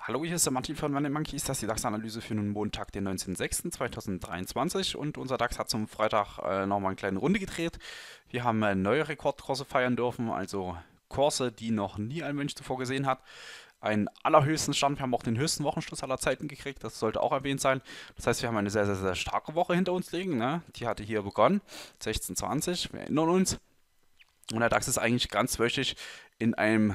Hallo, hier ist der Martin von Money Monkeys, das ist die DAX-Analyse für den Montag, den 19.06.2023 und unser DAX hat zum Freitag äh, nochmal eine kleine Runde gedreht. Wir haben äh, neue Rekordkurse feiern dürfen, also Kurse, die noch nie ein Mensch zuvor gesehen hat. Einen allerhöchsten Stand, wir haben auch den höchsten Wochenschluss aller Zeiten gekriegt, das sollte auch erwähnt sein. Das heißt, wir haben eine sehr, sehr, sehr starke Woche hinter uns liegen, ne? die hatte hier begonnen, 16.20, wir erinnern uns. Und der DAX ist eigentlich ganz wöchig in einem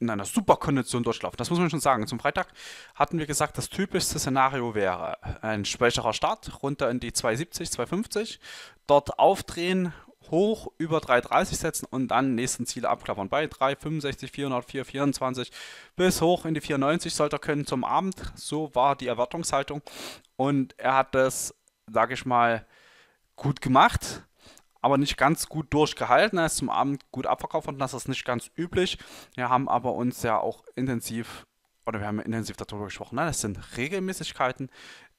in einer super Kondition durchlaufen. Das muss man schon sagen. Zum Freitag hatten wir gesagt, das typischste Szenario wäre ein schwächerer Start runter in die 270, 250, dort aufdrehen, hoch über 330 setzen und dann nächsten Ziele abklappern. Bei 365, 400, 424 bis hoch in die 490 sollte er können zum Abend. So war die Erwartungshaltung und er hat das, sage ich mal, gut gemacht aber nicht ganz gut durchgehalten. Er ist zum Abend gut abverkauft und das ist nicht ganz üblich. Wir haben aber uns ja auch intensiv, oder wir haben intensiv darüber gesprochen, ne? das sind Regelmäßigkeiten,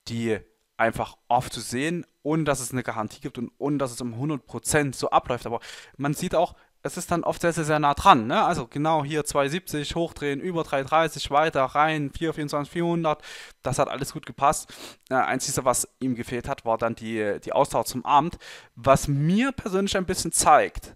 die einfach oft zu sehen, ohne dass es eine Garantie gibt und ohne dass es um 100% so abläuft. Aber man sieht auch, es ist dann oft sehr, sehr, sehr nah dran. Ne? Also genau hier 270, hochdrehen, über 330, weiter rein, 424, 400. Das hat alles gut gepasst. Äh, einzige, was ihm gefehlt hat, war dann die, die Ausdauer zum Abend. Was mir persönlich ein bisschen zeigt,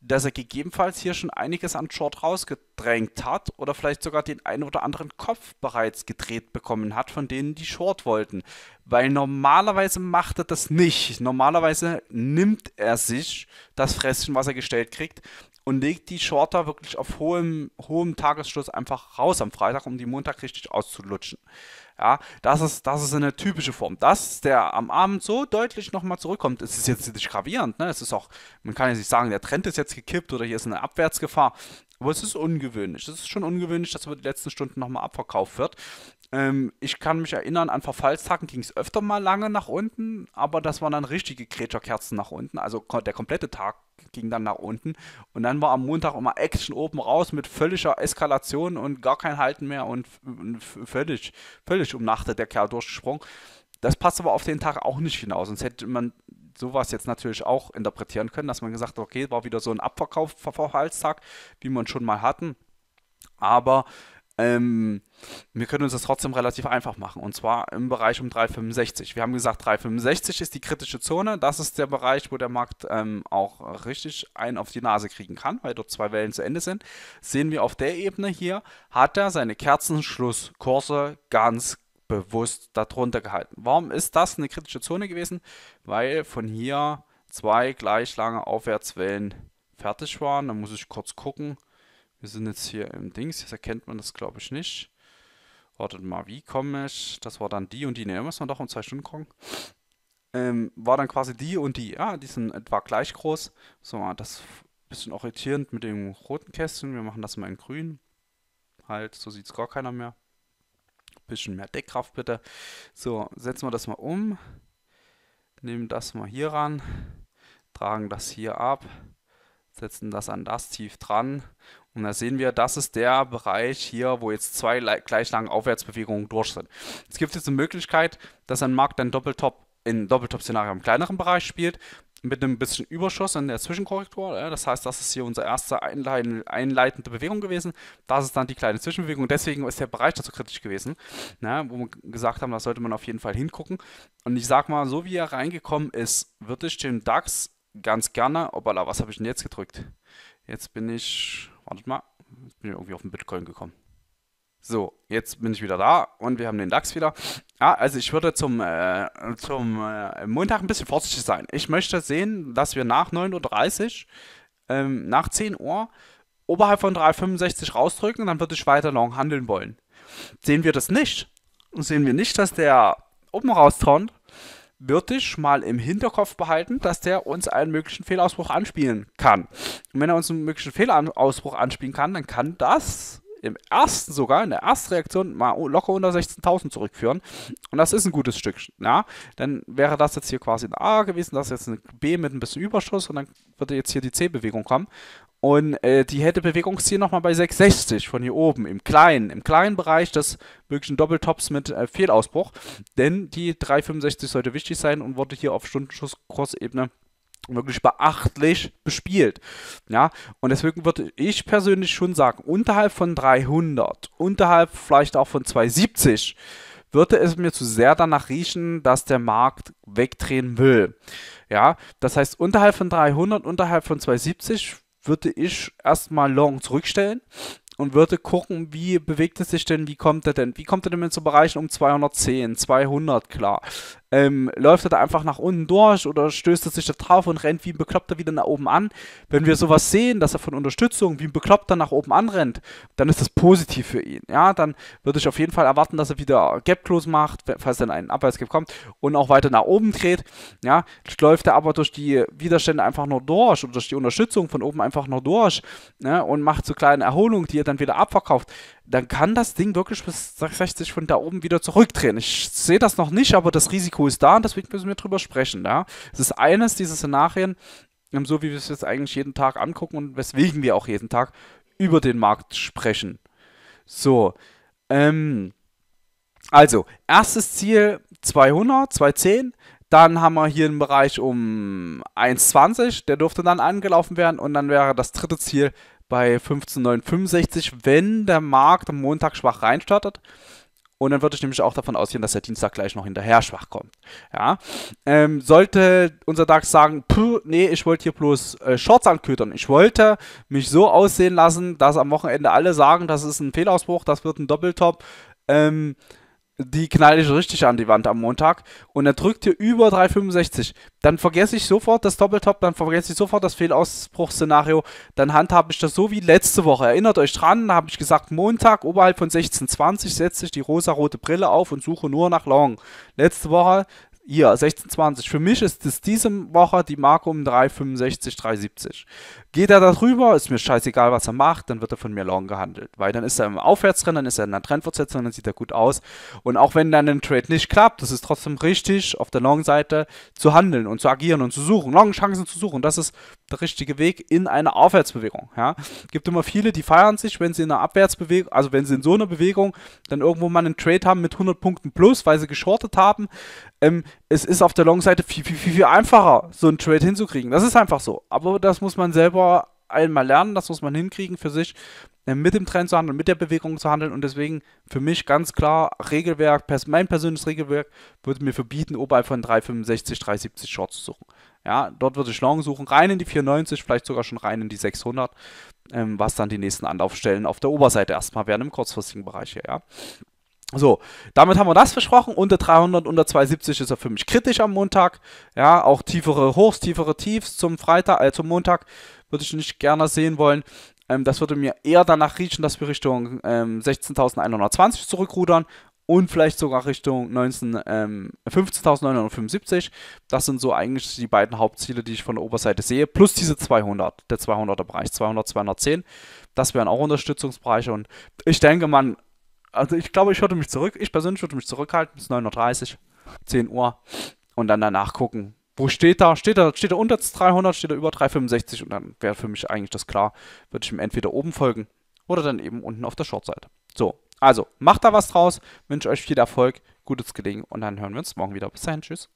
dass er gegebenenfalls hier schon einiges an Short rausgedrängt hat oder vielleicht sogar den einen oder anderen Kopf bereits gedreht bekommen hat, von denen die Short wollten. Weil normalerweise macht er das nicht. Normalerweise nimmt er sich das Fresschen, was er gestellt kriegt und legt die Shorter wirklich auf hohem, hohem Tagesschluss einfach raus am Freitag, um die Montag richtig auszulutschen. Ja, das ist, das ist eine typische Form. Dass der am Abend so deutlich nochmal zurückkommt, ist jetzt nicht gravierend, ne? Es ist auch, man kann ja nicht sagen, der Trend ist jetzt gekippt oder hier ist eine Abwärtsgefahr. Aber es ist ungewöhnlich. Es ist schon ungewöhnlich, dass über die letzten Stunden nochmal abverkauft wird. Ähm, ich kann mich erinnern, an Verfallstagen ging es öfter mal lange nach unten, aber das waren dann richtige Kretscherkerzen nach unten. Also der komplette Tag ging dann nach unten. Und dann war am Montag immer Action oben raus mit völliger Eskalation und gar kein Halten mehr und völlig, völlig umnachtet der Kerl durchgesprungen. Das passt aber auf den Tag auch nicht hinaus. Sonst hätte man sowas jetzt natürlich auch interpretieren können, dass man gesagt hat, okay, war wieder so ein Abverkauf Verfallstag, wie man schon mal hatten. Aber ähm, wir können uns das trotzdem relativ einfach machen und zwar im Bereich um 365. Wir haben gesagt, 365 ist die kritische Zone. Das ist der Bereich, wo der Markt ähm, auch richtig einen auf die Nase kriegen kann, weil dort zwei Wellen zu Ende sind. Sehen wir auf der Ebene hier, hat er seine Kerzenschlusskurse ganz bewusst darunter gehalten. Warum ist das eine kritische Zone gewesen? Weil von hier zwei gleich lange Aufwärtswellen fertig waren. Da muss ich kurz gucken. Wir sind jetzt hier im Dings. Jetzt erkennt man das, glaube ich, nicht. Wartet mal, wie komme ich? Das war dann die und die. Ne, muss man doch um zwei Stunden gucken. Ähm, war dann quasi die und die. Ja, die sind etwa gleich groß. So, das ist ein bisschen orientierend mit dem roten Kästchen. Wir machen das mal in grün. Halt, so sieht es gar keiner mehr bisschen mehr Deckkraft bitte. So, setzen wir das mal um. Nehmen das mal hier ran. Tragen das hier ab. Setzen das an das tief dran. Und da sehen wir, das ist der Bereich hier, wo jetzt zwei gleich lange Aufwärtsbewegungen durch sind. Es gibt jetzt eine Möglichkeit, dass ein Markt ein Doppeltop in Doppeltop-Szenario im kleineren Bereich spielt mit einem bisschen Überschuss in der Zwischenkorrektur. Ja, das heißt, das ist hier unsere erste einleitende Bewegung gewesen. Das ist dann die kleine Zwischenbewegung. Deswegen ist der Bereich dazu kritisch gewesen, ne, wo wir gesagt haben, da sollte man auf jeden Fall hingucken. Und ich sag mal, so wie er reingekommen ist, würde ich den DAX ganz gerne. Obala, was habe ich denn jetzt gedrückt? Jetzt bin ich. Wartet mal. Jetzt bin ich irgendwie auf den Bitcoin gekommen. So, jetzt bin ich wieder da und wir haben den DAX wieder. Ah, also ich würde zum, äh, zum äh, Montag ein bisschen vorsichtig sein. Ich möchte sehen, dass wir nach 9.30 Uhr, ähm, nach 10 Uhr, oberhalb von 3,65 rausdrücken, dann würde ich weiter long handeln wollen. Sehen wir das nicht, sehen wir nicht, dass der oben rausturnt, würde ich mal im Hinterkopf behalten, dass der uns einen möglichen Fehlausbruch anspielen kann. Und wenn er uns einen möglichen Fehlausbruch anspielen kann, dann kann das im ersten sogar, in der ersten Reaktion mal locker unter 16.000 zurückführen. Und das ist ein gutes Stück. Ja? Dann wäre das jetzt hier quasi ein A gewesen, das ist jetzt ein B mit ein bisschen Überschuss und dann würde jetzt hier die C-Bewegung kommen. Und äh, die hätte Bewegungsziel nochmal bei 660 von hier oben, im kleinen, im kleinen Bereich des möglichen Doppeltops mit äh, Fehlausbruch. Denn die 365 sollte wichtig sein und wurde hier auf Stundenschuss-Kursebene wirklich beachtlich bespielt. Ja, und deswegen würde ich persönlich schon sagen, unterhalb von 300, unterhalb vielleicht auch von 270, würde es mir zu sehr danach riechen, dass der Markt wegdrehen will. Ja, das heißt, unterhalb von 300, unterhalb von 270 würde ich erstmal Long zurückstellen und würde gucken, wie bewegt es sich denn, wie kommt er denn, wie kommt er denn mit so Bereichen um 210, 200 klar. Ähm, läuft er da einfach nach unten durch oder stößt er sich da drauf und rennt wie ein Bekloppter wieder nach oben an? Wenn wir sowas sehen, dass er von Unterstützung wie ein Bekloppter nach oben anrennt, dann ist das positiv für ihn. Ja, dann würde ich auf jeden Fall erwarten, dass er wieder Gap-Close macht, falls dann ein Abwärtsgap kommt und auch weiter nach oben dreht. Ja, läuft er aber durch die Widerstände einfach nur durch oder durch die Unterstützung von oben einfach nur durch ne, und macht so kleine Erholungen, die er dann wieder abverkauft, dann kann das Ding wirklich bis 60 von da oben wieder zurückdrehen. Ich sehe das noch nicht, aber das Risiko ist da und deswegen müssen wir drüber sprechen. Ja? Es ist eines dieser Szenarien, ähm, so wie wir es jetzt eigentlich jeden Tag angucken und weswegen wir auch jeden Tag über den Markt sprechen. So, ähm, also, erstes Ziel 200, 210. Dann haben wir hier einen Bereich um 1,20, der dürfte dann angelaufen werden. Und dann wäre das dritte Ziel bei 15,965, wenn der Markt am Montag schwach reinstartet. Und dann würde ich nämlich auch davon ausgehen, dass der Dienstag gleich noch hinterher schwach kommt. Ja. Ähm, sollte unser DAX sagen, puh, nee, ich wollte hier bloß äh, Shorts anködern. Ich wollte mich so aussehen lassen, dass am Wochenende alle sagen, das ist ein Fehlausbruch, das wird ein Doppeltop. Ähm, die knall ich richtig an die Wand am Montag und er drückt hier über 365. Dann vergesse ich sofort das Doppeltop, dann vergesse ich sofort das Fehlausbruchsszenario. Dann handhabe ich das so wie letzte Woche. Erinnert euch dran, da habe ich gesagt, Montag oberhalb von 1620 setze ich die rosa-rote Brille auf und suche nur nach Long. Letzte Woche hier, 1620. Für mich ist es diese Woche die Marke um 365, 370. Geht er darüber, ist mir scheißegal, was er macht, dann wird er von mir long gehandelt. Weil dann ist er im Aufwärtsrennen, dann ist er in einer Trendfortsetzung, dann sieht er gut aus. Und auch wenn dann ein Trade nicht klappt, das ist trotzdem richtig, auf der Long-Seite zu handeln und zu agieren und zu suchen, Long-Chancen zu suchen. Das ist der richtige Weg in eine Aufwärtsbewegung. Ja, gibt immer viele, die feiern sich, wenn sie in einer Abwärtsbewegung, also wenn sie in so einer Bewegung dann irgendwo mal einen Trade haben mit 100 Punkten plus, weil sie geschortet haben. Ähm, es ist auf der Long-Seite viel, viel, viel, viel einfacher, so einen Trade hinzukriegen. Das ist einfach so. Aber das muss man selber einmal lernen, das muss man hinkriegen für sich. Äh, mit dem Trend zu handeln, mit der Bewegung zu handeln und deswegen für mich ganz klar Regelwerk, mein persönliches Regelwerk würde mir verbieten, oberhalb von 365, 370 Shorts zu suchen. Ja, dort würde ich Long suchen, rein in die 490, vielleicht sogar schon rein in die 600, ähm, was dann die nächsten Anlaufstellen auf der Oberseite erstmal wären im kurzfristigen Bereich hier, ja. So, damit haben wir das versprochen. Unter 300, unter 270 ist er für mich kritisch am Montag. Ja, auch tiefere Hochs, tiefere Tiefs zum Freitag, äh, zum Montag würde ich nicht gerne sehen wollen. Ähm, das würde mir eher danach riechen, dass wir Richtung ähm, 16.120 zurückrudern und vielleicht sogar Richtung ähm, 15.975. Das sind so eigentlich die beiden Hauptziele, die ich von der Oberseite sehe, plus diese 200, der 200er Bereich, 200, 210. Das wären auch Unterstützungsbereiche und ich denke, man, also ich glaube, ich würde mich zurück, ich persönlich würde mich zurückhalten bis 9.30 Uhr, 10 Uhr und dann danach gucken, wo steht da? Steht da, steht da unter 300, steht da über 365 und dann wäre für mich eigentlich das klar. Würde ich ihm entweder oben folgen oder dann eben unten auf der Shortseite. So, also macht da was draus. Wünsche euch viel Erfolg, gutes Gelingen und dann hören wir uns morgen wieder. Bis dahin, tschüss.